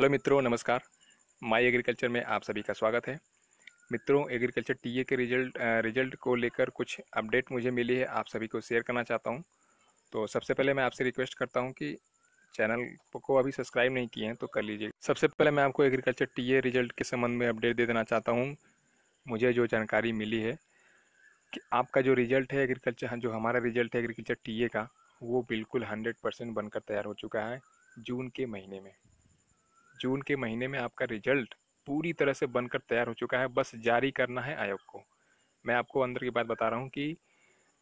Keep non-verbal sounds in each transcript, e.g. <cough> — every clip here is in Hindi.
हेलो मित्रों नमस्कार माय एग्रीकल्चर में आप सभी का स्वागत है मित्रों एग्रीकल्चर टीए के रिजल्ट रिजल्ट को लेकर कुछ अपडेट मुझे मिली है आप सभी को शेयर करना चाहता हूं तो सबसे पहले मैं आपसे रिक्वेस्ट करता हूं कि चैनल को अभी सब्सक्राइब नहीं किए हैं तो कर लीजिए सबसे पहले मैं आपको एग्रीकल्चर टी रिजल्ट के संबंध में अपडेट दे देना चाहता हूँ मुझे जो जानकारी मिली है कि आपका जो रिजल्ट है एग्रीकल्चर हाँ, जो हमारा रिजल्ट है एग्रीकल्चर टी का वो बिल्कुल हंड्रेड बनकर तैयार हो चुका है जून के महीने में जून के महीने में आपका रिजल्ट पूरी तरह से बनकर तैयार हो चुका है बस जारी करना है आयोग को मैं आपको अंदर की बात बता रहा हूँ कि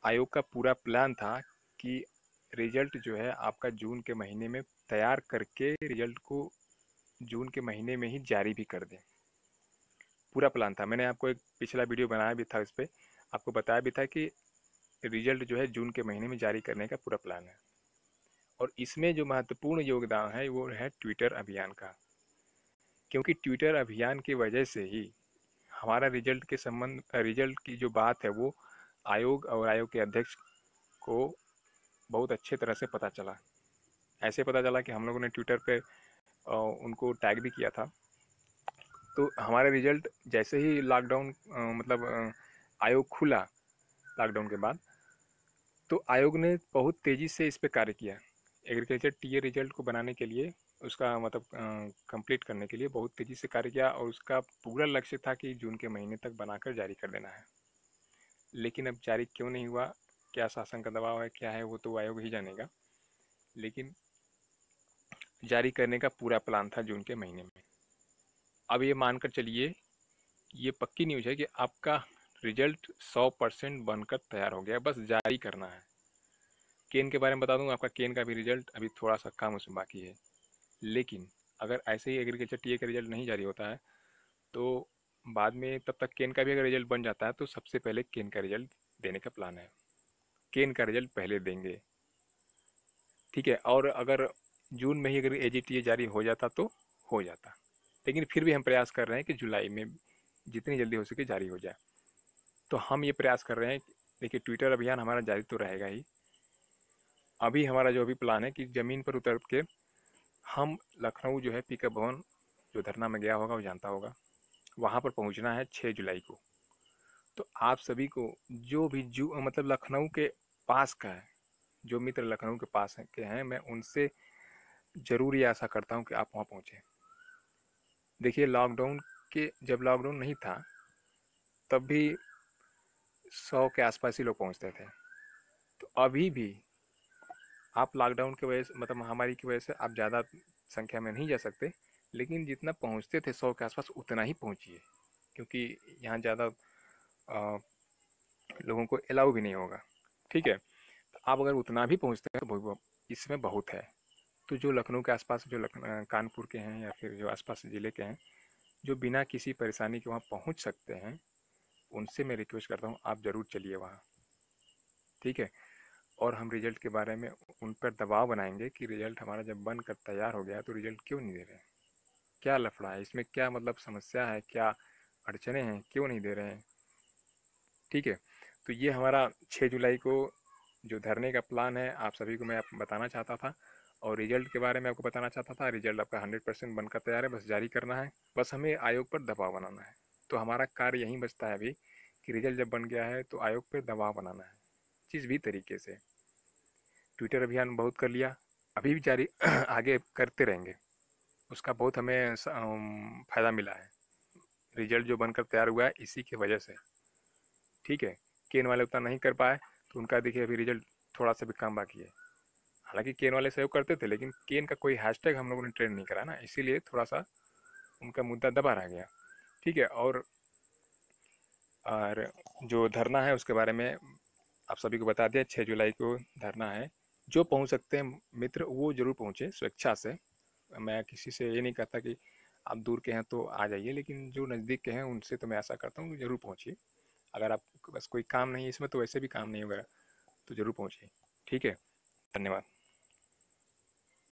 आयोग का पूरा प्लान था कि रिजल्ट जो है आपका जून के महीने में तैयार करके रिजल्ट को जून के महीने में ही जारी भी कर दें पूरा प्लान था मैंने आपको एक पिछला वीडियो बनाया भी था उस पर आपको बताया भी था कि रिजल्ट जो है जून के महीने में जारी करने का पूरा प्लान है और इसमें जो महत्वपूर्ण योगदान है वो है ट्विटर अभियान का क्योंकि ट्विटर अभियान की वजह से ही हमारा रिजल्ट के संबंध रिजल्ट की जो बात है वो आयोग और आयोग के अध्यक्ष को बहुत अच्छे तरह से पता चला ऐसे पता चला कि हम लोगों ने ट्विटर पे उनको टैग भी किया था तो हमारा रिजल्ट जैसे ही लॉकडाउन मतलब आयोग खुला लॉकडाउन के बाद तो आयोग ने बहुत तेज़ी से इस पर कार्य किया एग्रीकल्चर ए रिजल्ट को बनाने के लिए उसका मतलब कंप्लीट करने के लिए बहुत तेज़ी से कार्य किया और उसका पूरा लक्ष्य था कि जून के महीने तक बनाकर जारी कर देना है लेकिन अब जारी क्यों नहीं हुआ क्या शासन का दबाव है क्या है वो तो आयोग ही जानेगा लेकिन जारी करने का पूरा प्लान था जून के महीने में अब ये मानकर चलिए ये पक्की न्यूज़ है कि आपका रिजल्ट सौ परसेंट बनकर तैयार हो गया बस जारी करना है केन के बारे में बता दूँ आपका केन का भी रिजल्ट अभी थोड़ा सा कम उसमें बाकी है लेकिन अगर ऐसे ही एग्रीकल्चर टीए का रिजल्ट नहीं जारी होता है तो बाद में तब तक केन का भी अगर रिजल्ट बन जाता है तो सबसे पहले केन का रिजल्ट देने का प्लान है केन का रिजल्ट पहले देंगे ठीक है और अगर जून में ही अगर ए जारी हो जाता तो हो जाता लेकिन फिर भी हम प्रयास कर रहे हैं कि जुलाई में जितनी जल्दी हो सके जारी हो जाए तो हम ये प्रयास कर रहे हैं देखिए ट्विटर अभियान हमारा जारी तो रहेगा ही अभी हमारा जो अभी प्लान है कि ज़मीन पर उतर के हम लखनऊ जो है पिकअप भवन जो धरना में गया होगा वो जानता होगा वहाँ पर पहुँचना है छः जुलाई को तो आप सभी को जो भी जू मतलब लखनऊ के पास का है जो मित्र लखनऊ के पास है, के हैं मैं उनसे ज़रूर ये आशा करता हूँ कि आप वहाँ पहुँचें देखिए लॉकडाउन के जब लॉकडाउन नहीं था तब भी सौ के आसपास ही लोग पहुँचते थे तो अभी भी आप लॉकडाउन की वजह से मतलब महामारी की वजह से आप ज़्यादा संख्या में नहीं जा सकते लेकिन जितना पहुंचते थे सौ के आसपास उतना ही पहुंचिए क्योंकि यहाँ ज़्यादा लोगों को अलाउ भी नहीं होगा ठीक है तो आप अगर उतना भी पहुँचते हैं तो इसमें बहुत है तो जो लखनऊ के आसपास जो कानपुर के हैं या फिर जो आसपास ज़िले के हैं जो बिना किसी परेशानी के वहाँ पहुँच सकते हैं उनसे मैं रिक्वेस्ट करता हूँ आप ज़रूर चलिए वहाँ ठीक है और हम रिजल्ट के बारे में उन पर दबाव बनाएंगे कि रिजल्ट हमारा जब बन कर तैयार हो गया तो रिजल्ट क्यों नहीं दे रहे क्या लफड़ा है इसमें क्या मतलब समस्या है क्या अड़चने हैं क्यों नहीं दे रहे हैं ठीक है तो ये हमारा छः जुलाई को जो धरने का प्लान है आप सभी को मैं आप बताना चाहता था और रिजल्ट के बारे में आपको बताना चाहता था रिजल्ट आपका हंड्रेड परसेंट बनकर तैयार है बस जारी करना है बस हमें आयोग पर दबाव बनाना है तो हमारा कार्य यहीं बचता है अभी कि रिजल्ट जब बन गया है तो आयोग पर दबाव बनाना है किसी भी तरीके से ट्विटर अभियान बहुत कर लिया अभी भी जारी <clears throat> आगे करते रहेंगे उसका बहुत हमें फ़ायदा मिला है रिजल्ट जो बनकर तैयार हुआ है इसी की वजह से ठीक है केन वाले उतना नहीं कर पाए तो उनका देखिए अभी रिजल्ट थोड़ा सा भी कम बाकी है हालांकि केन वाले सहयोग करते थे लेकिन केन का कोई हैशटैग हम लोगों ने ट्रेंड नहीं करा ना इसीलिए थोड़ा सा उनका मुद्दा दबा रह गया ठीक है और और जो धरना है उसके बारे में आप सभी को बता दिया छः जुलाई को धरना है जो पहुंच सकते हैं मित्र वो जरूर पहुंचे स्वेच्छा से मैं किसी से ये नहीं कहता कि आप दूर के हैं तो आ जाइए लेकिन जो नज़दीक के हैं उनसे तो मैं ऐसा करता हूँ ज़रूर पहुँचिए अगर आप बस कोई काम नहीं है इसमें तो वैसे भी काम नहीं होगा तो ज़रूर पहुँचिए ठीक है धन्यवाद